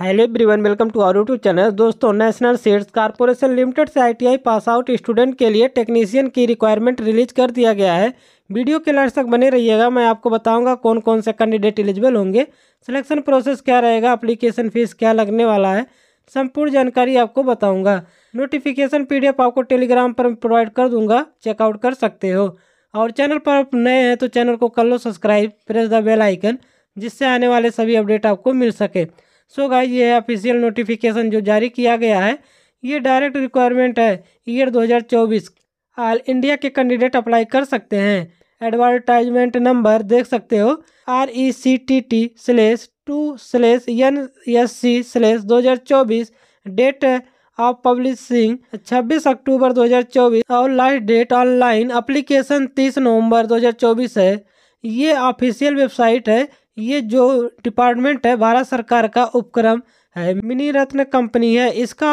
hello everyone welcome to our YouTube channel दोस्तों National Seeds Corporation Limited से ITI pass out student के लिए technician की requirement release कर दिया गया है वीडियो के लास्ट तक बने रहिएगा मैं आपको बताऊंगा कौन कौन से कैंडिडेट एलिजिबल होंगे सिलेक्शन प्रोसेस क्या रहेगा अप्लीकेशन फीस क्या लगने वाला है संपूर्ण जानकारी आपको बताऊँगा नोटिफिकेशन पी आपको टेलीग्राम पर प्रोवाइड कर दूँगा चेकआउट कर सकते हो और चैनल पर आप नए हैं तो चैनल को कर लो subscribe press the bell icon जिससे आने वाले सभी अपडेट आपको मिल सके सो so गाइज ये ऑफिशियल नोटिफिकेशन जो जारी किया गया है ये डायरेक्ट रिक्वायरमेंट है ईयर 2024 ऑल इंडिया के कैंडिडेट अप्लाई कर सकते हैं एडवर्टाइजमेंट नंबर देख सकते हो R E C T T slash two slash N S C slash दो हज़ार चौबीस डेट ऑफ पब्लिशिंग 26 अक्टूबर 2024 और लास्ट डेट ऑनलाइन अप्लीकेशन 30 नवंबर 2024 है ये ऑफिशियल वेबसाइट है ये जो डिपार्टमेंट है भारत सरकार का उपक्रम है मिनी रत्न कंपनी है इसका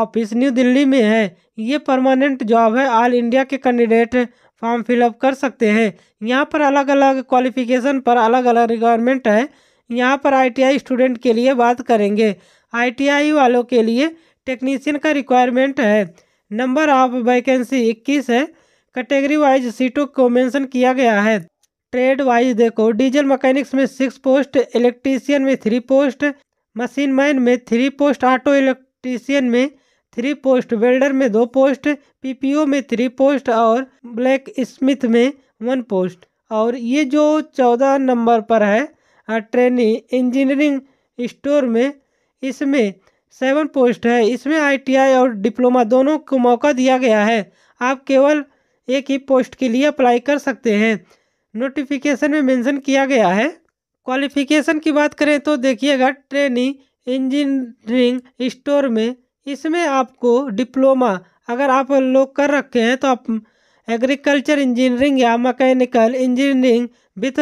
ऑफिस न्यू दिल्ली में है ये परमानेंट जॉब है ऑल इंडिया के कैंडिडेट फॉर्म फिलअप कर सकते हैं यहाँ पर अलग अलग क्वालिफिकेशन पर अलग अलग रिक्वायरमेंट है यहाँ पर आईटीआई स्टूडेंट के लिए बात करेंगे आईटीआई वालों के लिए टेक्नीशियन का रिक्वायरमेंट है नंबर ऑफ वैकेंसी इक्कीस है कैटेगरी वाइज सीटों को मेंशन किया गया है ट्रेड वाइज देखो डीजल मैकेनिक्स में सिक्स पोस्ट इलेक्ट्रीशियन में थ्री पोस्ट मशीन मैन में थ्री पोस्ट ऑटो इलेक्ट्रीशियन में थ्री पोस्ट वेल्डर में दो पोस्ट पीपीओ में थ्री पोस्ट और ब्लैक स्मिथ में वन पोस्ट और ये जो चौदह नंबर पर है ट्रेनी इंजीनियरिंग स्टोर में इसमें सेवन पोस्ट है इसमें आईटीआई और डिप्लोमा दोनों को मौका दिया गया है आप केवल एक ही पोस्ट के लिए अप्लाई कर सकते हैं नोटिफिकेशन में मेंशन किया गया है क्वालिफिकेशन की बात करें तो देखिएगा ट्रेनिंग इंजीनियरिंग स्टोर में इसमें आपको डिप्लोमा अगर आप लोग कर रखे हैं तो आप एग्रीकल्चर इंजीनियरिंग या मैकेनिकल इंजीनियरिंग विथ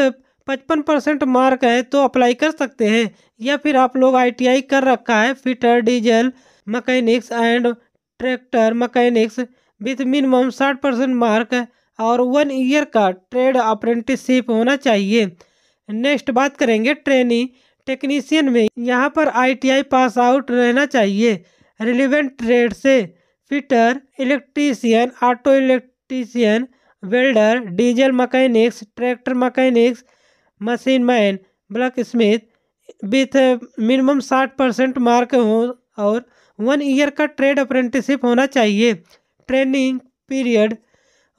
पचपन परसेंट मार्क है तो अप्लाई कर सकते हैं या फिर आप लोग आईटीआई कर रखा है fitter diesel mechanics and tractor mechanics with minimum साठ परसेंट मार्क और वन ईयर का ट्रेड अप्रेंटिसशिप होना चाहिए नेक्स्ट बात करेंगे ट्रेनी टेक्नीसियन में यहाँ पर आईटीआई पास आउट रहना चाहिए रिलेवेंट ट्रेड से fitter electrician auto electrician welder diesel mechanics tractor mechanics machine man blacksmith with minimum साठ परसेंट मार्क हो और वन ईयर का ट्रेड अप्रेंटिसशिप होना चाहिए ट्रेनिंग पीरियड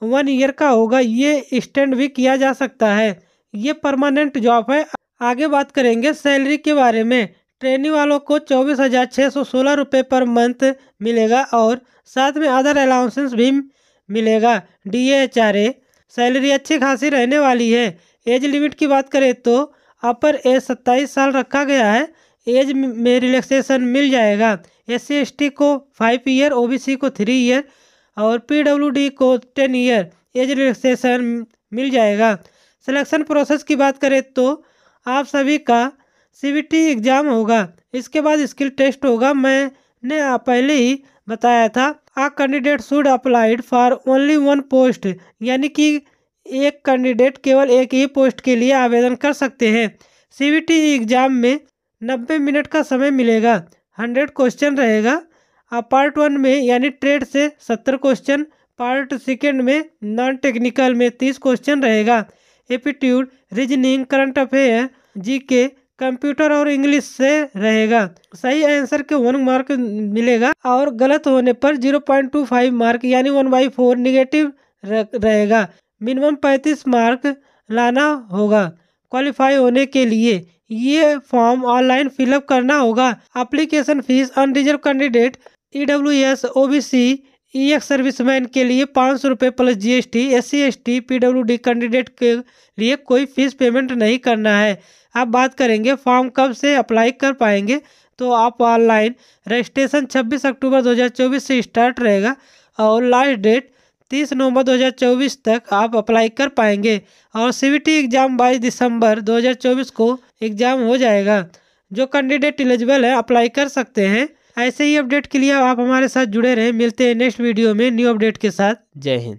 वन ईयर का होगा ये एक्सटेंड भी किया जा सकता है ये परमानेंट जॉब है आगे बात करेंगे सैलरी के बारे में ट्रेनिंग वालों को चौबीस हज़ार छः सौ सोलह रुपये पर मंथ मिलेगा और साथ में अदर अलाउंसेंस भी मिलेगा D H R A salary अच्छी खासी रहने वाली है एज लिमिट की बात करें तो अपर एज सत्ताईस साल रखा गया है एज में रिलैक्सेशन मिल जाएगा एस सी को five year O B C को थ्री ईयर और पीडब्ल्यूडी को टेन ईयर एज रिलैक्सेशन मिल जाएगा सिलेक्शन प्रोसेस की बात करें तो आप सभी का टी एग्ज़ाम होगा इसके बाद स्किल टेस्ट होगा मैंने पहले ही बताया था a candidate should applied for only one post यानी कि एक कैंडिडेट केवल एक ही पोस्ट के लिए आवेदन कर सकते हैं टी एग्ज़ाम में 90 मिनट का समय मिलेगा 100 क्वेश्चन रहेगा पार्ट वन में यानी ट्रेड से सत्तर क्वेश्चन पार्ट सेकेंड में नॉन टेक्निकल में तीस क्वेश्चन रहेगा aptitude reasoning current affair GK computer और इंग्लिश से रहेगा सही आंसर के वन मार्क मिलेगा और गलत होने पर zero point two five mark यानी वन बाई फोर निगेटिव रहेगा मिनिमम पैंतीस मार्क लाना होगा क्वालिफाई होने के लिए ये फॉर्म ऑनलाइन फिलअप करना होगा application fee unreserved candidate E W S O B C E ex serviceman के लिए पाँच सौ रुपये plus G S T S C S T P W D candidate के लिए कोई फीस पेमेंट नहीं करना है आप बात करेंगे फॉर्म कब से अप्लाई कर पाएंगे तो आप ऑनलाइन रजिस्ट्रेशन 26 अक्टूबर 2024 से स्टार्ट रहेगा और लास्ट डेट 30 नवंबर 2024 तक आप अप्लाई कर पाएंगे और सी एग्ज़ाम 22 दिसंबर 2024 को एग्ज़ाम हो जाएगा जो कैंडिडेट एलिजिबल है अप्लाई कर सकते हैं ऐसे ही अपडेट के लिए आप हमारे साथ जुड़े रहें मिलते हैं नेक्स्ट वीडियो में न्यू अपडेट के साथ जय हिंद